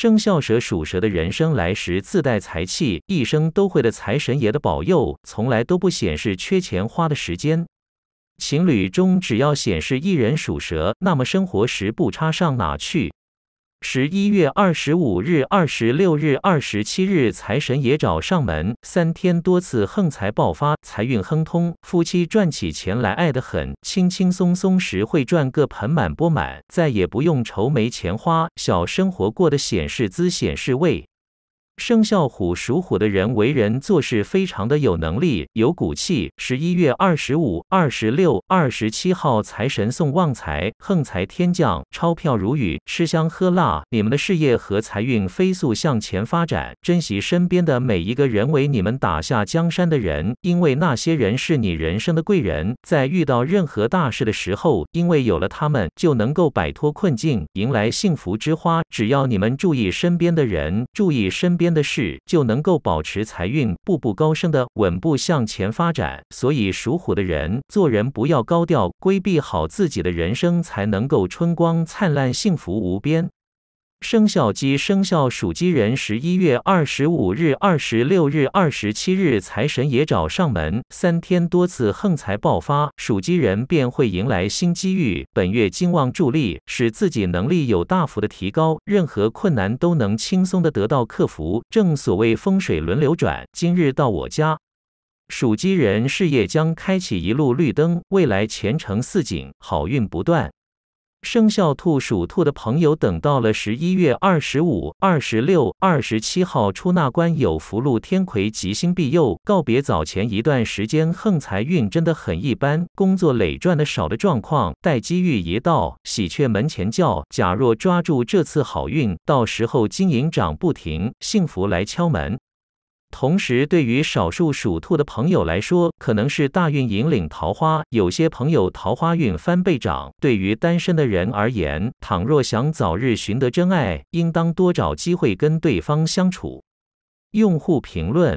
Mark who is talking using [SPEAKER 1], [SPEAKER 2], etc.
[SPEAKER 1] 生肖蛇属蛇的人生来时自带财气，一生都会的财神爷的保佑，从来都不显示缺钱花的时间。情侣中只要显示一人属蛇，那么生活时不差上哪去。十一月二十五日、二十六日、二十七日，财神爷找上门，三天多次横财爆发，财运亨通，夫妻赚起钱来爱得很，轻轻松松时会赚个盆满钵满，再也不用愁没钱花，小生活过得显示滋、显示味。生肖虎属虎的人为人做事非常的有能力有骨气。十一月二十五、二十六、二十七号，财神送旺财、横财天降，钞票如雨，吃香喝辣，你们的事业和财运飞速向前发展。珍惜身边的每一个人，为你们打下江山的人，因为那些人是你人生的贵人。在遇到任何大事的时候，因为有了他们，就能够摆脱困境，迎来幸福之花。只要你们注意身边的人，注意身边。的事就能够保持财运步步高升的稳步向前发展，所以属虎的人做人不要高调，规避好自己的人生才能够春光灿烂、幸福无边。生肖鸡，生肖属鸡人十一月二十五日、二十六日、二十七日，财神爷找上门，三天多次横财爆发，属鸡人便会迎来新机遇。本月金旺助力，使自己能力有大幅的提高，任何困难都能轻松的得到克服。正所谓风水轮流转，今日到我家，属鸡人事业将开启一路绿灯，未来前程似锦，好运不断。生肖兔属兔的朋友，等到了十一月二十五、二十六、二十七号，出纳官有福禄，天魁吉星庇佑。告别早前一段时间横财运真的很一般，工作累赚的少的状况，待机遇一到，喜鹊门前叫。假若抓住这次好运，到时候金银涨不停，幸福来敲门。同时，对于少数属兔的朋友来说，可能是大运引领桃花；有些朋友桃花运翻倍涨。对于单身的人而言，倘若想早日寻得真爱，应当多找机会跟对方相处。用户评论。